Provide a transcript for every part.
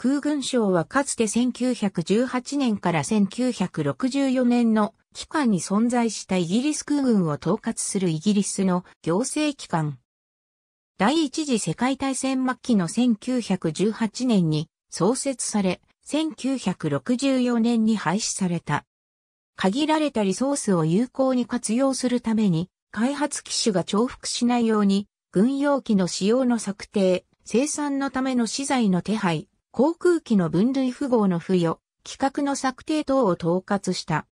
空軍省はかつて1918年から1964年の期間に存在したイギリス空軍を統括するイギリスの行政機関。第一次世界大戦末期の1918年に創設され、1964年に廃止された。限られたリソースを有効に活用するために、開発機種が重複しないように、軍用機の使用の策定、生産のための資材の手配、航空機の分類符号の付与、規格の策定等を統括した。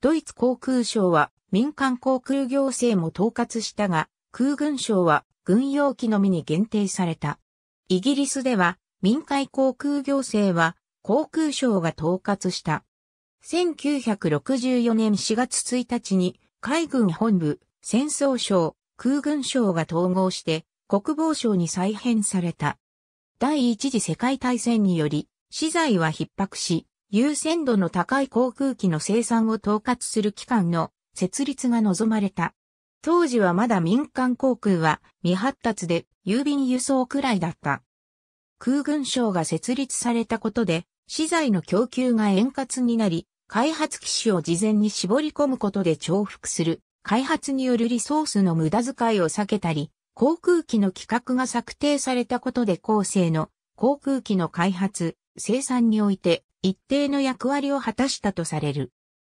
ドイツ航空省は民間航空行政も統括したが、空軍省は軍用機のみに限定された。イギリスでは民間航空行政は航空省が統括した。1964年4月1日に海軍本部、戦争省、空軍省が統合して国防省に再編された。第一次世界大戦により、資材は逼迫し、優先度の高い航空機の生産を統括する機関の設立が望まれた。当時はまだ民間航空は未発達で郵便輸送くらいだった。空軍省が設立されたことで、資材の供給が円滑になり、開発機種を事前に絞り込むことで重複する、開発によるリソースの無駄遣いを避けたり、航空機の規格が策定されたことで後世の航空機の開発、生産において一定の役割を果たしたとされる。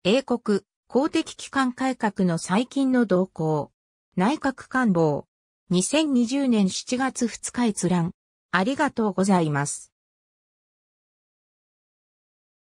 英国、公的機関改革の最近の動向。内閣官房。2020年7月2日閲覧。ありがとうございます。